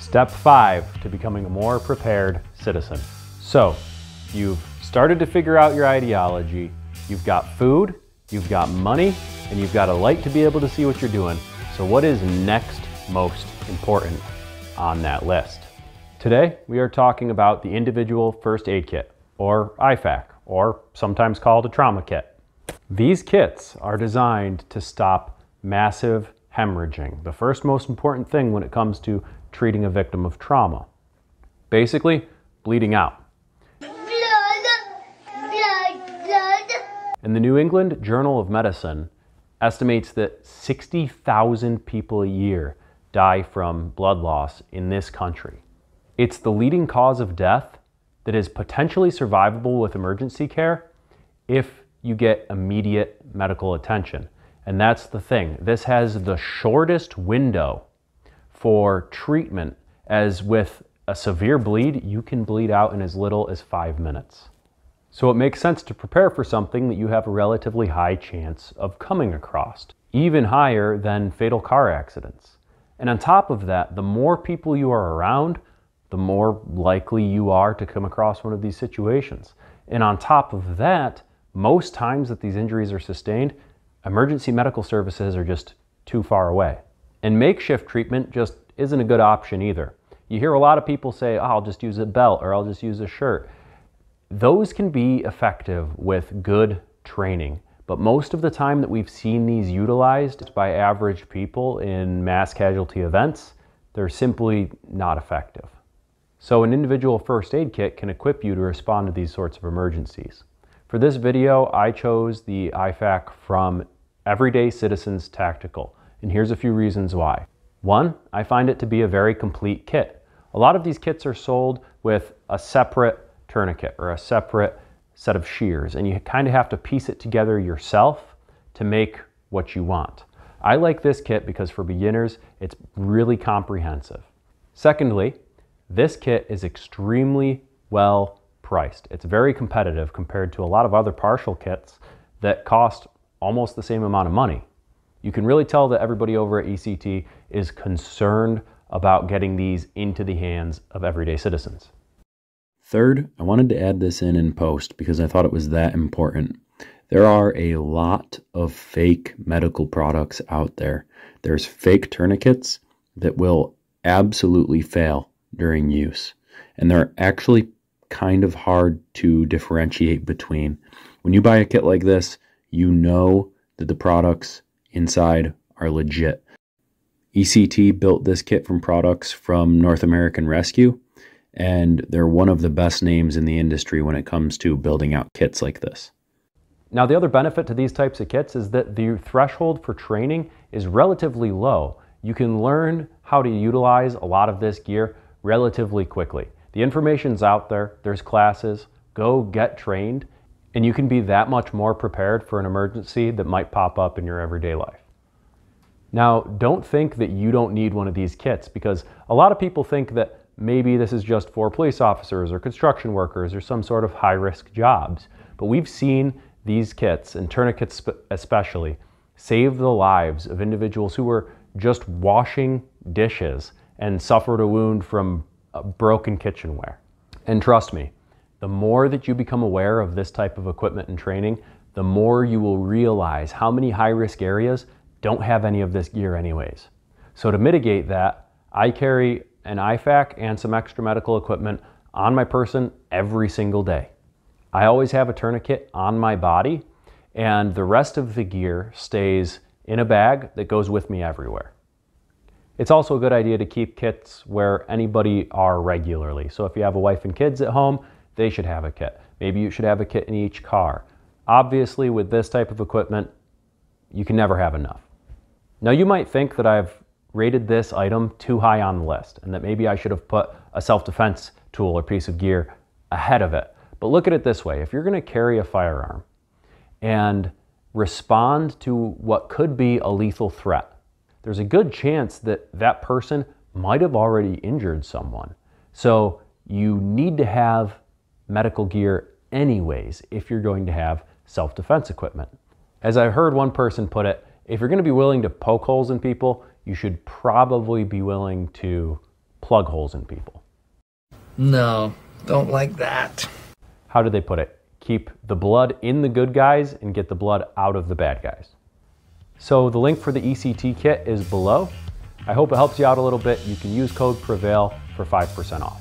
Step five to becoming a more prepared citizen. So you've started to figure out your ideology, you've got food, you've got money, and you've got a light to be able to see what you're doing. So what is next most important on that list? Today, we are talking about the Individual First Aid Kit, or IFAC, or sometimes called a trauma kit. These kits are designed to stop massive hemorrhaging, the first most important thing when it comes to treating a victim of trauma. Basically, bleeding out. Blood, blood, blood. And the New England Journal of Medicine estimates that 60,000 people a year die from blood loss in this country. It's the leading cause of death that is potentially survivable with emergency care if you get immediate medical attention. And that's the thing. This has the shortest window for treatment, as with a severe bleed, you can bleed out in as little as five minutes. So it makes sense to prepare for something that you have a relatively high chance of coming across, even higher than fatal car accidents. And on top of that, the more people you are around, the more likely you are to come across one of these situations. And on top of that, most times that these injuries are sustained, emergency medical services are just too far away. And makeshift treatment just isn't a good option either. You hear a lot of people say, oh, I'll just use a belt or I'll just use a shirt. Those can be effective with good training. But most of the time that we've seen these utilized by average people in mass casualty events, they're simply not effective. So an individual first aid kit can equip you to respond to these sorts of emergencies. For this video, I chose the IFAC from Everyday Citizens Tactical, and here's a few reasons why. One, I find it to be a very complete kit. A lot of these kits are sold with a separate tourniquet or a separate set of shears, and you kind of have to piece it together yourself to make what you want. I like this kit because for beginners, it's really comprehensive. Secondly, this kit is extremely well priced. It's very competitive compared to a lot of other partial kits that cost almost the same amount of money. You can really tell that everybody over at ECT is concerned about getting these into the hands of everyday citizens. Third, I wanted to add this in in post because I thought it was that important. There are a lot of fake medical products out there. There's fake tourniquets that will absolutely fail during use, and they're actually kind of hard to differentiate between. When you buy a kit like this, you know that the products inside are legit. ECT built this kit from products from North American Rescue, and they're one of the best names in the industry when it comes to building out kits like this. Now, the other benefit to these types of kits is that the threshold for training is relatively low. You can learn how to utilize a lot of this gear relatively quickly. The information's out there, there's classes, go get trained, and you can be that much more prepared for an emergency that might pop up in your everyday life. Now, don't think that you don't need one of these kits because a lot of people think that maybe this is just for police officers or construction workers or some sort of high risk jobs. But we've seen these kits, and tourniquets especially, save the lives of individuals who were just washing dishes and suffered a wound from broken kitchenware. And trust me, the more that you become aware of this type of equipment and training, the more you will realize how many high risk areas don't have any of this gear anyways. So to mitigate that, I carry an IFAC and some extra medical equipment on my person every single day. I always have a tourniquet on my body and the rest of the gear stays in a bag that goes with me everywhere. It's also a good idea to keep kits where anybody are regularly. So if you have a wife and kids at home, they should have a kit. Maybe you should have a kit in each car. Obviously, with this type of equipment, you can never have enough. Now, you might think that I've rated this item too high on the list and that maybe I should have put a self-defense tool or piece of gear ahead of it. But look at it this way. If you're going to carry a firearm and respond to what could be a lethal threat, there's a good chance that that person might have already injured someone. So you need to have medical gear anyways if you're going to have self-defense equipment. As I heard one person put it, if you're going to be willing to poke holes in people, you should probably be willing to plug holes in people. No, don't like that. How did they put it? Keep the blood in the good guys and get the blood out of the bad guys. So the link for the ECT kit is below. I hope it helps you out a little bit. You can use code PREVAIL for 5% off.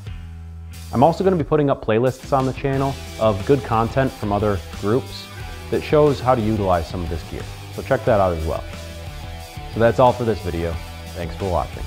I'm also going to be putting up playlists on the channel of good content from other groups that shows how to utilize some of this gear. So check that out as well. So that's all for this video. Thanks for watching.